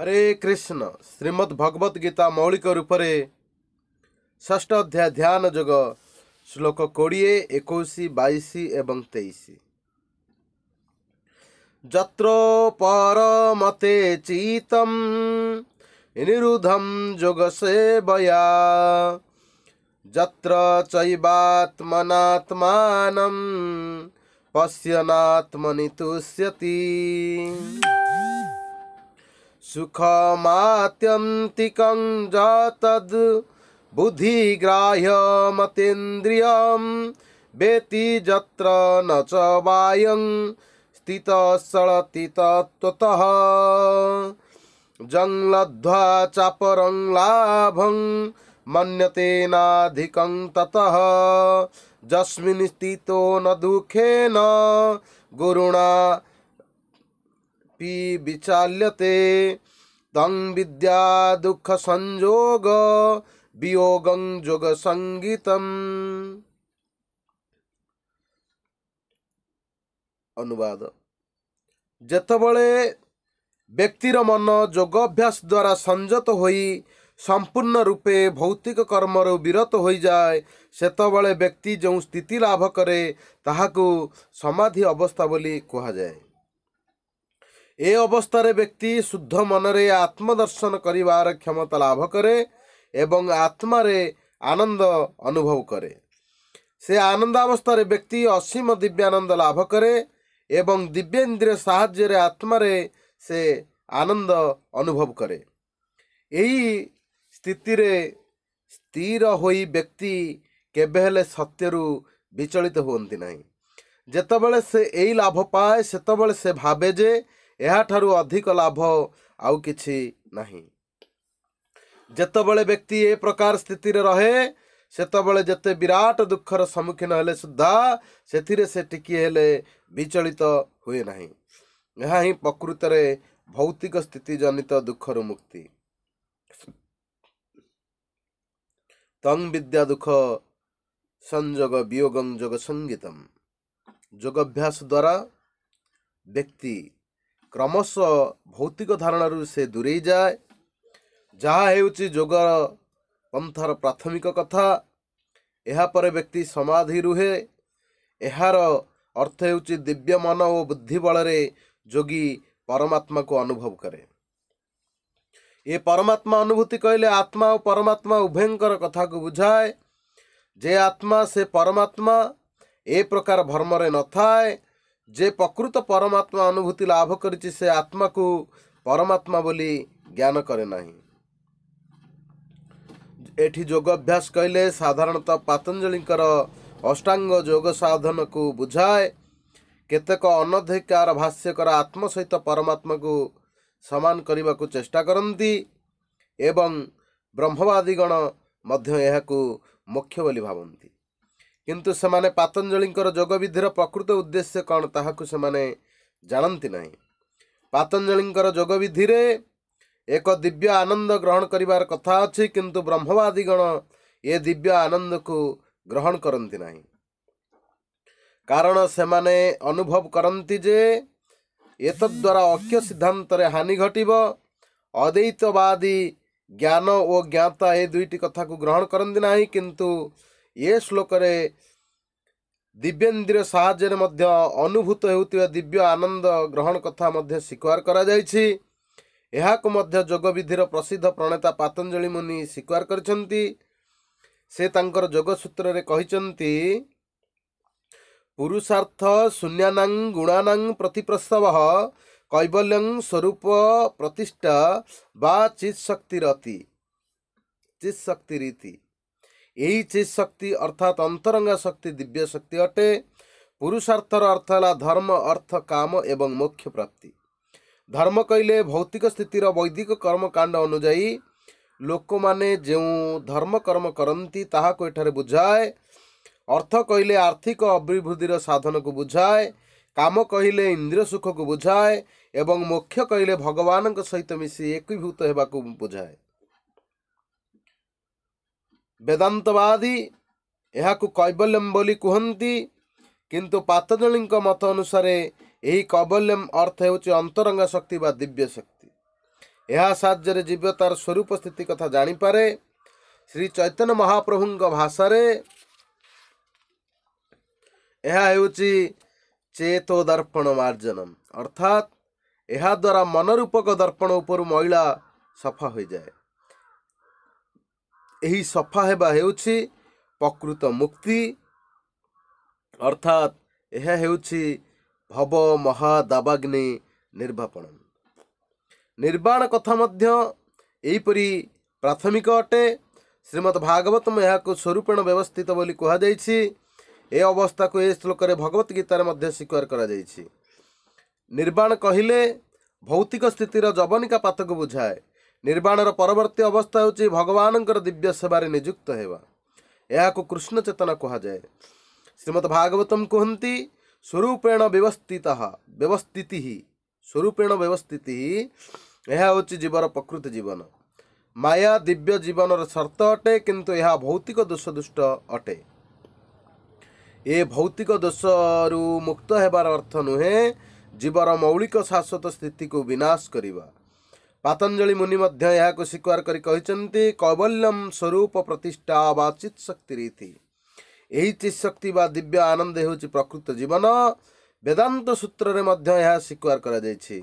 হরে কৃষ্ণ শ্রীমদ্ ভগবত গীতা মৌলিক রূপে ষষ্ঠ অধ্যায় ধ্যান যোগ শ্লোক কোড়িয়ে একুশ বাইশ এবং তেইশ যত্র পরমতে চিতম নিরুধম যোগ সেবয়া যত্র চৈবাত্মনাত্মানম পশ্যনাত্মনি তুষ্যতি सुखमात्यन्तिकं जातद् बुद्धिग्राह्यमतीन्द्रियं वेति जत्र न च वायं स्थितसळति तत्त्वतः जङ्लध्वा चापरं लाभं मन्यते ततः जस्मिन् स्थितो न दुःखेन गुरुणा ପି ବିଚାଲ୍ୟତେ ତଂ ବିଦ୍ୟା ଦୁଃଖ ସଂଯୋଗ ବିୟୋଗଂ ଯୋଗ ସଙ୍ଗୀତମ୍ ଅନୁବାଦ ଯେତେବେଳେ ବ୍ୟକ୍ତିର ମନ ଯୋଗାଭ୍ୟାସ ଦ୍ୱାରା ସଂଯତ ହୋଇ ସମ୍ପୂର୍ଣ୍ଣ ରୂପେ ଭୌତିକ କର୍ମରୁ ବିରତ ହୋଇଯାଏ ସେତେବେଳେ ବ୍ୟକ୍ତି ଯେଉଁ ସ୍ଥିତି ଲାଭ କରେ ତାହାକୁ ସମାଧି ଅବସ୍ଥା ବୋଲି କୁହାଯାଏ ଏ ଅବସ୍ଥାରେ ବ୍ୟକ୍ତି ଶୁଦ୍ଧ ମନରେ ଆତ୍ମଦର୍ଶନ କରିବାର କ୍ଷମତା ଲାଭ କରେ ଏବଂ ଆତ୍ମାରେ ଆନନ୍ଦ ଅନୁଭବ କରେ ସେ ଆନନ୍ଦାବସ୍ଥାରେ ବ୍ୟକ୍ତି ଅସୀମ ଦିବ୍ୟାନନ୍ଦ ଲାଭ କରେ ଏବଂ ଦିବ୍ୟେନ୍ଦ୍ରିୟ ସାହାଯ୍ୟରେ ଆତ୍ମାରେ ସେ ଆନନ୍ଦ ଅନୁଭବ କରେ ଏହି ସ୍ଥିତିରେ ସ୍ଥିର ହୋଇ ବ୍ୟକ୍ତି କେବେ ହେଲେ ସତ୍ୟରୁ ବିଚଳିତ ହୁଅନ୍ତି ନାହିଁ ଯେତେବେଳେ ସେ ଏଇ ଲାଭ ପାଏ ସେତେବେଳେ ସେ ଭାବେ ଯେ ଏହାଠାରୁ ଅଧିକ ଲାଭ ଆଉ କିଛି ନାହିଁ ଯେତେବେଳେ ବ୍ୟକ୍ତି ଏ ପ୍ରକାର ସ୍ଥିତିରେ ରହେ ସେତେବେଳେ ଯେତେ ବିରାଟ ଦୁଃଖର ସମ୍ମୁଖୀନ ହେଲେ ସୁଦ୍ଧା ସେଥିରେ ସେ ଟିକିଏ ହେଲେ ବିଚଳିତ ହୁଏ ନାହିଁ ଏହା ହିଁ ପ୍ରକୃତରେ ଭୌତିକ ସ୍ଥିତି ଜନିତ ଦୁଃଖରୁ ମୁକ୍ତି ତଂ ବିଦ୍ୟା ଦୁଃଖ ସଂଯୋଗ ବିୟୋଗଂ ଯୋଗ ସଙ୍ଗୀତମ୍ ଯୋଗାଭ୍ୟାସ ଦ୍ୱାରା ବ୍ୟକ୍ତି କ୍ରମଶଃ ଭୌତିକ ଧାରଣାରୁ ସେ ଦୂରେଇ ଯାଏ ଯାହା ହେଉଛି ଯୋଗ ପନ୍ଥାର ପ୍ରାଥମିକ କଥା ଏହାପରେ ବ୍ୟକ୍ତି ସମାଧି ରୁହେ ଏହାର ଅର୍ଥ ହେଉଛି ଦିବ୍ୟ ମନ ଓ ବୁଦ୍ଧି ବଳରେ ଯୋଗୀ ପରମାତ୍ମାକୁ ଅନୁଭବ କରେ ଏ ପରମାତ୍ମା ଅନୁଭୂତି କହିଲେ ଆତ୍ମା ଓ ପରମାତ୍ମା ଉଭୟଙ୍କର କଥାକୁ ବୁଝାଏ ଯେ ଆତ୍ମା ସେ ପରମାତ୍ମା ଏ ପ୍ରକାର ଭର୍ମରେ ନଥାଏ ଯେ ପ୍ରକୃତ ପରମାତ୍ମା ଅନୁଭୂତି ଲାଭ କରିଛି ସେ ଆତ୍ମାକୁ ପରମାତ୍ମା ବୋଲି ଜ୍ଞାନ କରେ ନାହିଁ ଏଠି ଯୋଗ ଅଭ୍ୟାସ କହିଲେ ସାଧାରଣତଃ ପାତଞ୍ଜଳିଙ୍କର ଅଷ୍ଟାଙ୍ଗ ଯୋଗ ସାଧନକୁ ବୁଝାଏ କେତେକ ଅନଧିକାର ଭାଷ୍ୟକର ଆତ୍ମ ସହିତ ପରମାତ୍ମାକୁ ସମାନ କରିବାକୁ ଚେଷ୍ଟା କରନ୍ତି ଏବଂ ବ୍ରହ୍ମବାଦୀଗଣ ମଧ୍ୟ ଏହାକୁ ମୁଖ୍ୟ ବୋଲି ଭାବନ୍ତି କିନ୍ତୁ ସେମାନେ ପାତଞ୍ଜଳିଙ୍କର ଯୋଗବିଧିର ପ୍ରକୃତ ଉଦ୍ଦେଶ୍ୟ କ'ଣ ତାହାକୁ ସେମାନେ ଜାଣନ୍ତି ନାହିଁ ପାତଞ୍ଜଳିଙ୍କର ଯୋଗବିଧିରେ ଏକ ଦିବ୍ୟ ଆନନ୍ଦ ଗ୍ରହଣ କରିବାର କଥା ଅଛି କିନ୍ତୁ ବ୍ରହ୍ମବାଦୀଗଣ ଏ ଦିବ୍ୟ ଆନନ୍ଦକୁ ଗ୍ରହଣ କରନ୍ତି ନାହିଁ କାରଣ ସେମାନେ ଅନୁଭବ କରନ୍ତି ଯେ ଏତଦ୍ୱାରା ଅକ୍ଷ ସିଦ୍ଧାନ୍ତରେ ହାନି ଘଟିବ ଅଦୈତବାଦୀ ଜ୍ଞାନ ଓ ଜ୍ଞାତା ଏ ଦୁଇଟି କଥାକୁ ଗ୍ରହଣ କରନ୍ତି ନାହିଁ କିନ୍ତୁ ଏ ଶ୍ଳୋକରେ ଦିବ୍ୟେନ୍ଦ୍ରିୟ ସାହାଯ୍ୟରେ ମଧ୍ୟ ଅନୁଭୂତ ହେଉଥିବା ଦିବ୍ୟ ଆନନ୍ଦ ଗ୍ରହଣ କଥା ମଧ୍ୟ ସ୍ୱୀକାର କରାଯାଇଛି ଏହାକୁ ମଧ୍ୟ ଯୋଗବିଧିର ପ୍ରସିଦ୍ଧ ପ୍ରଣେତା ପାତଞ୍ଜଳି ମୁନି ସ୍ୱୀକାର କରିଛନ୍ତି ସେ ତାଙ୍କର ଯୋଗସୂତ୍ରରେ କହିଛନ୍ତି ପୁରୁଷାର୍ଥ ଶୂନ୍ୟାନାଂ ଗୁଣାନାଂ ପ୍ରତିପ୍ରସ୍ତବ କୈବଲ୍ୟଂ ସ୍ୱରୂପ ପ୍ରତିଷ୍ଠା ବା ଚିତ୍ ଶକ୍ତିରତି ଚିତ୍ ଶକ୍ତିରୀତି ଏହି ଚିତ୍ ଶକ୍ତି ଅର୍ଥାତ୍ ଅନ୍ତରଙ୍ଗ ଶକ୍ତି ଦିବ୍ୟ ଶକ୍ତି ଅଟେ ପୁରୁଷାର୍ଥର ଅର୍ଥ ହେଲା ଧର୍ମ ଅର୍ଥ କାମ ଏବଂ ମୋକ୍ଷ ପ୍ରାପ୍ତି ଧର୍ମ କହିଲେ ଭୌତିକ ସ୍ଥିତିର ବୈଦିକ କର୍ମକାଣ୍ଡ ଅନୁଯାୟୀ ଲୋକମାନେ ଯେଉଁ ଧର୍ମକର୍ମ କରନ୍ତି ତାହାକୁ ଏଠାରେ ବୁଝାଏ ଅର୍ଥ କହିଲେ ଆର୍ଥିକ ଅଭିବୃଦ୍ଧିର ସାଧନକୁ ବୁଝାଏ କାମ କହିଲେ ଇନ୍ଦ୍ରିୟ ସୁଖକୁ ବୁଝାଏ ଏବଂ ମୋକ୍ଷ କହିଲେ ଭଗବାନଙ୍କ ସହିତ ମିଶି ଏକୀଭୂତ ହେବାକୁ ବୁଝାଏ ବେଦାନ୍ତବାଦୀ ଏହାକୁ କୈବଲ୍ୟମ୍ ବୋଲି କୁହନ୍ତି କିନ୍ତୁ ପାତଞ୍ଜଳୀଙ୍କ ମତ ଅନୁସାରେ ଏହି କୈବଲ୍ୟମ୍ ଅର୍ଥ ହେଉଛି ଅନ୍ତରଙ୍ଗ ଶକ୍ତି ବା ଦିବ୍ୟ ଶକ୍ତି ଏହା ସାହାଯ୍ୟରେ ଜୀବ ତାର ସ୍ୱରୂପ ସ୍ଥିତି କଥା ଜାଣିପାରେ ଶ୍ରୀ ଚୈତନ୍ୟ ମହାପ୍ରଭୁଙ୍କ ଭାଷାରେ ଏହା ହେଉଛି ଚେତ ଓ ଦର୍ପଣ ମାର୍ଜନମ୍ ଅର୍ଥାତ୍ ଏହାଦ୍ୱାରା ମନରୂପକ ଦର୍ପଣ ଉପରୁ ମହିଳା ସଫା ହୋଇଯାଏ ଏହି ସଫା ହେବା ହେଉଛି ପ୍ରକୃତ ମୁକ୍ତି ଅର୍ଥାତ୍ ଏହା ହେଉଛି ଭବ ମହାଦାବାଗ୍ନି ନିର୍ବାପଣ ନିର୍ବାଣ କଥା ମଧ୍ୟ ଏହିପରି ପ୍ରାଥମିକ ଅଟେ ଶ୍ରୀମଦ ଭାଗବତମ ଏହାକୁ ସ୍ୱରୂପେଣ ବ୍ୟବସ୍ଥିତ ବୋଲି କୁହାଯାଇଛି ଏ ଅବସ୍ଥାକୁ ଏ ଶ୍ଳୋକରେ ଭଗବତ ଗୀତାରେ ମଧ୍ୟ ସ୍ୱୀକାର କରାଯାଇଛି ନିର୍ବାଣ କହିଲେ ଭୌତିକ ସ୍ଥିତିର ଜବନିକା ପାତକୁ ବୁଝାଏ ନିର୍ବାଣର ପରବର୍ତ୍ତୀ ଅବସ୍ଥା ହେଉଛି ଭଗବାନଙ୍କର ଦିବ୍ୟ ସେବାରେ ନିଯୁକ୍ତ ହେବା ଏହାକୁ କୃଷ୍ଣ ଚେତନା କୁହାଯାଏ ଶ୍ରୀମଦ ଭାଗବତମ କୁହନ୍ତି ସ୍ୱରୂପେଣ ବ୍ୟବସ୍ଥିତ ବ୍ୟବସ୍ଥିତି ହିଁ ସ୍ୱରୂପେଣ ବ୍ୟବସ୍ଥିତି ହିଁ ଏହା ହେଉଛି ଜୀବର ପ୍ରକୃତି ଜୀବନ ମାୟା ଦିବ୍ୟ ଜୀବନର ସର୍ତ୍ତ ଅଟେ କିନ୍ତୁ ଏହା ଭୌତିକ ଦୋଷ ଦୁଷ୍ଟ ଅଟେ ଏ ଭୌତିକ ଦୋଷରୁ ମୁକ୍ତ ହେବାର ଅର୍ଥ ନୁହେଁ ଜୀବର ମୌଳିକ ଶାଶ୍ୱତ ସ୍ଥିତିକୁ ବିନାଶ କରିବା ପାତଞ୍ଜଳି ମୁନି ମଧ୍ୟ ଏହାକୁ ସ୍ୱୀକାର କରି କହିଛନ୍ତି କୈବଲ୍ୟମ୍ ସ୍ୱରୂପ ପ୍ରତିଷ୍ଠା ବା ଚିତ୍ ଶକ୍ତି ରୀତି ଏହି ଚିତ୍ ଶକ୍ତି ବା ଦିବ୍ୟ ଆନନ୍ଦ ହେଉଛି ପ୍ରକୃତ ଜୀବନ ବେଦାନ୍ତ ସୂତ୍ରରେ ମଧ୍ୟ ଏହା ସ୍ୱୀକାର କରାଯାଇଛି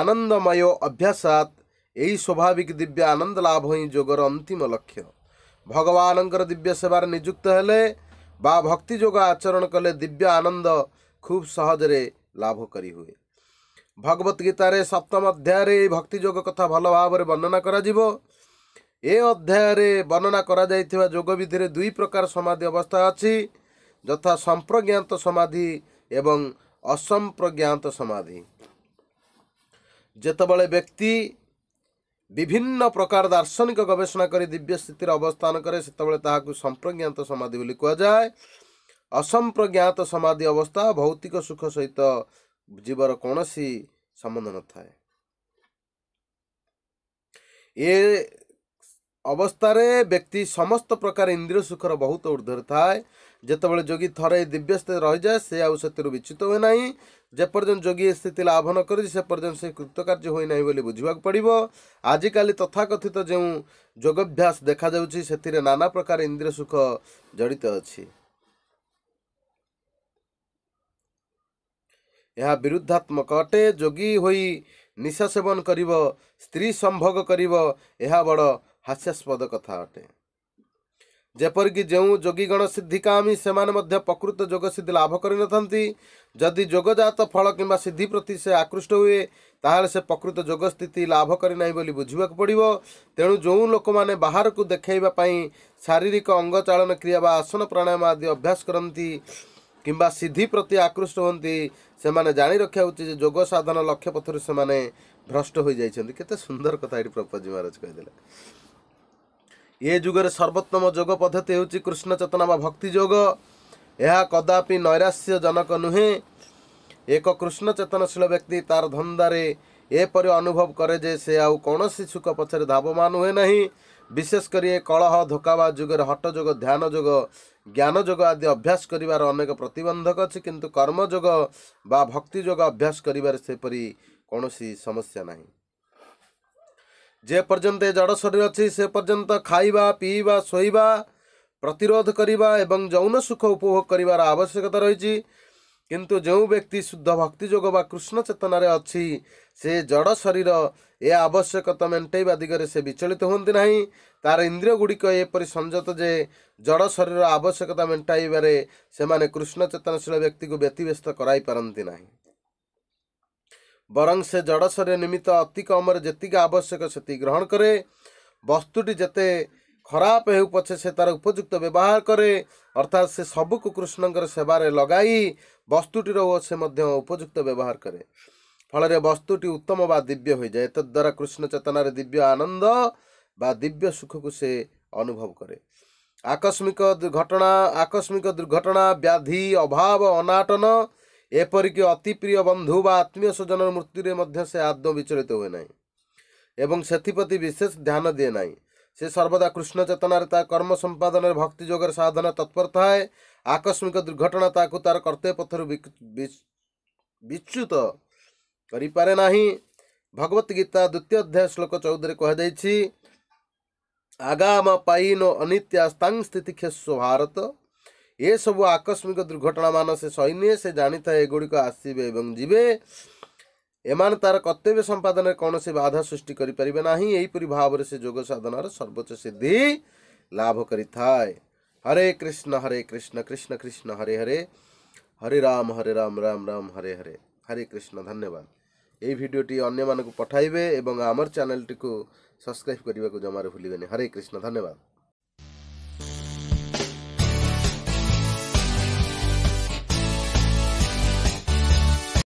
ଆନନ୍ଦମୟ ଅଭ୍ୟାସାତ୍ ଏହି ସ୍ୱାଭାବିକ ଦିବ୍ୟ ଆନନ୍ଦ ଲାଭ ହିଁ ଯୋଗର ଅନ୍ତିମ ଲକ୍ଷ୍ୟ ଭଗବାନଙ୍କର ଦିବ୍ୟ ସେବାରେ ନିଯୁକ୍ତ ହେଲେ ବା ଭକ୍ତି ଯୋଗ ଆଚରଣ କଲେ ଦିବ୍ୟ ଆନନ୍ଦ ଖୁବ୍ ସହଜରେ ଲାଭ କରିହୁଏ ଭଗବତ ଗୀତାରେ ସପ୍ତମ ଅଧ୍ୟାୟରେ ଏହି ଭକ୍ତିଯୋଗ କଥା ଭଲ ଭାବରେ ବର୍ଣ୍ଣନା କରାଯିବ ଏ ଅଧ୍ୟାୟରେ ବର୍ଣ୍ଣନା କରାଯାଇଥିବା ଯୋଗବିଧିରେ ଦୁଇ ପ୍ରକାର ସମାଧି ଅବସ୍ଥା ଅଛି ଯଥା ସମ୍ପ୍ରଜ୍ଞାତ ସମାଧି ଏବଂ ଅସମ୍ପ୍ରଜ୍ଞାତ ସମାଧି ଯେତେବେଳେ ବ୍ୟକ୍ତି ବିଭିନ୍ନ ପ୍ରକାର ଦାର୍ଶନିକ ଗବେଷଣା କରି ଦିବ୍ୟ ସ୍ଥିତିରେ ଅବସ୍ଥାନ କରେ ସେତେବେଳେ ତାହାକୁ ସମ୍ପ୍ରଜ୍ଞାତ ସମାଧି ବୋଲି କୁହାଯାଏ ଅସମ୍ପ୍ରଜ୍ଞାତ ସମାଧି ଅବସ୍ଥା ଭୌତିକ ସୁଖ ସହିତ ଜୀବର କୌଣସି ସମ୍ବନ୍ଧ ନଥାଏ ଏ ଅବସ୍ଥାରେ ବ୍ୟକ୍ତି ସମସ୍ତ ପ୍ରକାର ଇନ୍ଦ୍ରିୟ ସୁଖର ବହୁତ ଉର୍ଦ୍ଧ୍ୱରେ ଥାଏ ଯେତେବେଳେ ଯୋଗୀ ଥରେ ସ୍ଥିତି ରହିଯାଏ ସେ ଆଉ ସେଥିରୁ ବିଚ୍ୟୁତ ହୁଏ ନାହିଁ ଯେପର୍ଯ୍ୟନ୍ତ ଯୋଗୀ ଏ ସ୍ଥିତି ଲାଭ ନ କରିଛି ସେ ପର୍ଯ୍ୟନ୍ତ ସେ କୃତକାର୍ଯ୍ୟ ହୋଇନାହିଁ ବୋଲି ବୁଝିବାକୁ ପଡ଼ିବ ଆଜିକାଲି ତଥାକଥିତ ଯେଉଁ ଯୋଗାଭ୍ୟାସ ଦେଖାଯାଉଛି ସେଥିରେ ନାନା ପ୍ରକାର ଇନ୍ଦ୍ରିୟ ସୁଖ ଜଡ଼ିତ ଅଛି ଏହା ବିରୁଦ୍ଧାତ୍ମକ ଅଟେ ଯୋଗୀ ହୋଇ ନିଶା ସେବନ କରିବ ସ୍ତ୍ରୀ ସମ୍ଭୋଗ କରିବ ଏହା ବଡ଼ ହାସ୍ୟାସ୍ପଦ କଥା ଅଟେ ଯେପରିକି ଯେଉଁ ଯୋଗୀ ଯୋଗୀଗଣ ସିଦ୍ଧିକାମୀ ସେମାନେ ମଧ୍ୟ ପ୍ରକୃତ ଯୋଗ ସିଦ୍ଧି ଲାଭ କରିନଥାନ୍ତି ଯଦି ଯୋଗଜାତ ଫଳ କିମ୍ବା ସିଦ୍ଧି ପ୍ରତି ସେ ଆକୃଷ୍ଟ ହୁଏ ତାହେଲେ ସେ ପ୍ରକୃତ ଯୋଗ ସ୍ଥିତି ଲାଭ କରିନାହିଁ ବୋଲି ବୁଝିବାକୁ ପଡ଼ିବ ତେଣୁ ଯେଉଁ ଲୋକମାନେ ବାହାରକୁ ଦେଖାଇବା ପାଇଁ ଶାରୀରିକ ଅଙ୍ଗ ଚାଳନ କ୍ରିୟା ବା ଆସନ ପ୍ରାଣାୟାମ ଆଦି ଅଭ୍ୟାସ କରନ୍ତି କିମ୍ବା ସିଦ୍ଧି ପ୍ରତି ଆକୃଷ୍ଟ ହୁଅନ୍ତି ସେମାନେ ଜାଣି ରଖିବା ଉଚିତ ଯେ ଯୋଗ ସାଧନ ଲକ୍ଷ୍ୟ ପଥରୁ ସେମାନେ ଭ୍ରଷ୍ଟ ହୋଇଯାଇଛନ୍ତି କେତେ ସୁନ୍ଦର କଥା ଏଠି ପ୍ରପଜୀ ମହାରାଜ କହିଦେଲେ ଏ ଯୁଗରେ ସର୍ବୋତ୍ତମ ଯୋଗ ପଦ୍ଧତି ହେଉଛି କୃଷ୍ଣ ଚେତନା ବା ଭକ୍ତି ଯୋଗ ଏହା କଦାପି ନୈରାଶ୍ୟଜନକ ନୁହେଁ ଏକ କୃଷ୍ଣ ଚେତନଶୀଳ ବ୍ୟକ୍ତି ତାର ଧନ୍ଦାରେ ଏପରି ଅନୁଭବ କରେ ଯେ ସେ ଆଉ କୌଣସି ଛୁକ ପଛରେ ଧାବମାନ ହୁଏ ନାହିଁ ବିଶେଷ କରି ଏ କଳହ ଧୋକାବା ଯୁଗରେ ହଟଯୋଗ ଧ୍ୟାନ ଯୋଗ ଜ୍ଞାନ ଯୋଗ ଆଦି ଅଭ୍ୟାସ କରିବାର ଅନେକ ପ୍ରତିବନ୍ଧକ ଅଛି କିନ୍ତୁ କର୍ମଯୋଗ ବା ଭକ୍ତି ଯୋଗ ଅଭ୍ୟାସ କରିବାରେ ସେପରି କୌଣସି ସମସ୍ୟା ନାହିଁ ଯେପର୍ଯ୍ୟନ୍ତ ଏ ଜଡ଼ ଶରୀର ଅଛି ସେ ପର୍ଯ୍ୟନ୍ତ ଖାଇବା ପିଇବା ଶୋଇବା ପ୍ରତିରୋଧ କରିବା ଏବଂ ଯୌନ ସୁଖ ଉପଭୋଗ କରିବାର ଆବଶ୍ୟକତା ରହିଛି କିନ୍ତୁ ଯେଉଁ ବ୍ୟକ୍ତି ଶୁଦ୍ଧ ଭକ୍ତି ଯୋଗ ବା କୃଷ୍ଣ ଚେତନାରେ ଅଛି ସେ ଜଡ଼ ଶରୀର ଏ ଆବଶ୍ୟକତା ମେଣ୍ଟେଇବା ଦିଗରେ ସେ ବିଚଳିତ ହୁଅନ୍ତି ନାହିଁ ତା'ର ଇନ୍ଦ୍ରିୟ ଗୁଡ଼ିକ ଏପରି ସଂଯତ ଯେ ଜଡ଼ ଶରୀର ଆବଶ୍ୟକତା ମେଣ୍ଟାଇବାରେ ସେମାନେ କୃଷ୍ଣ ଚେତନଶୀଳ ବ୍ୟକ୍ତିକୁ ବ୍ୟତିବ୍ୟସ୍ତ କରାଇପାରନ୍ତି ନାହିଁ ବରଂ ସେ ଜଡ଼ ଶରୀର ନିମିତ୍ତ ଅତି କମରେ ଯେତିକି ଆବଶ୍ୟକ ସେତିକି ଗ୍ରହଣ କରେ ବସ୍ତୁଟି ଯେତେ ଖରାପ ହେଉ ପଛେ ସେ ତା'ର ଉପଯୁକ୍ତ ବ୍ୟବହାର କରେ ଅର୍ଥାତ୍ ସେ ସବୁକୁ କୃଷ୍ଣଙ୍କର ସେବାରେ ଲଗାଇ ବସ୍ତୁଟିର ଓ ସେ ମଧ୍ୟ ଉପଯୁକ୍ତ ବ୍ୟବହାର କରେ ଫଳରେ ବସ୍ତୁଟି ଉତ୍ତମ ବା ଦିବ୍ୟ ହୋଇଯାଏ ଏତଦ୍ୱାରା କୃଷ୍ଣ ଚେତନାରେ ଦିବ୍ୟ ଆନନ୍ଦ ବା ଦିବ୍ୟ ସୁଖକୁ ସେ ଅନୁଭବ କରେ ଆକସ୍ମିକ ଦୁର୍ଘଟଣା ଆକସ୍ମିକ ଦୁର୍ଘଟଣା ବ୍ୟାଧି ଅଭାବ ଅନାଟନ ଏପରିକି ଅତି ପ୍ରିୟ ବନ୍ଧୁ ବା ଆତ୍ମୀୟ ସ୍ୱଜନର ମୃତ୍ୟୁରେ ମଧ୍ୟ ସେ ଆଦୌ ବିଚଳିତ ହୁଏ ନାହିଁ ଏବଂ ସେଥିପ୍ରତି ବିଶେଷ ଧ୍ୟାନ ଦିଏ ନାହିଁ সে সর্বদা কৃষ্ণ চেতনার তা কর্ম সম্পাদনের ভক্তিযোগের সাধনা তৎপর থাকে আকস্মিক দুর্ঘটনা তাকে তার কর্তব্য পথর বিচ্যুত করিপারে না ভগবত গীতা দ্বিতীয় অধ্যায় শ্লোক চৌদরে কুহযাই আগাম পাইন অনিত্যাস্তাং স্থিতিক্ষেস্ব ভারত এসবু আকস্মিক দুর্ঘটনা মান সে সৈনিয়ে সে জাঁথায় এগুড়ি আসবে এবং যাবে ଏମାନେ ତାର କର୍ତ୍ତବ୍ୟ ସମ୍ପାଦନରେ କୌଣସି ବାଧା ସୃଷ୍ଟି କରିପାରିବେ ନାହିଁ ଏହିପରି ଭାବରେ ସେ ଯୋଗ ସାଧନାର ସର୍ବୋଚ୍ଚ ସିଦ୍ଧି ଲାଭ କରିଥାଏ ହରେ କୃଷ୍ଣ ହରେ କୃଷ୍ଣ କୃଷ୍ଣ କୃଷ୍ଣ ହରେ ହରେ ହରେ ରାମ ହରେ ରାମ ରାମ ରାମ ହରେ ହରେ ହରେ କୃଷ୍ଣ ଧନ୍ୟବାଦ ଏହି ଭିଡ଼ିଓଟି ଅନ୍ୟମାନଙ୍କୁ ପଠାଇବେ ଏବଂ ଆମର ଚ୍ୟାନେଲଟିକୁ ସବସ୍କ୍ରାଇବ୍ କରିବାକୁ ଜମାରୁ ଭୁଲିବେନି ହରେ କୃଷ୍ଣ ଧନ୍ୟବାଦ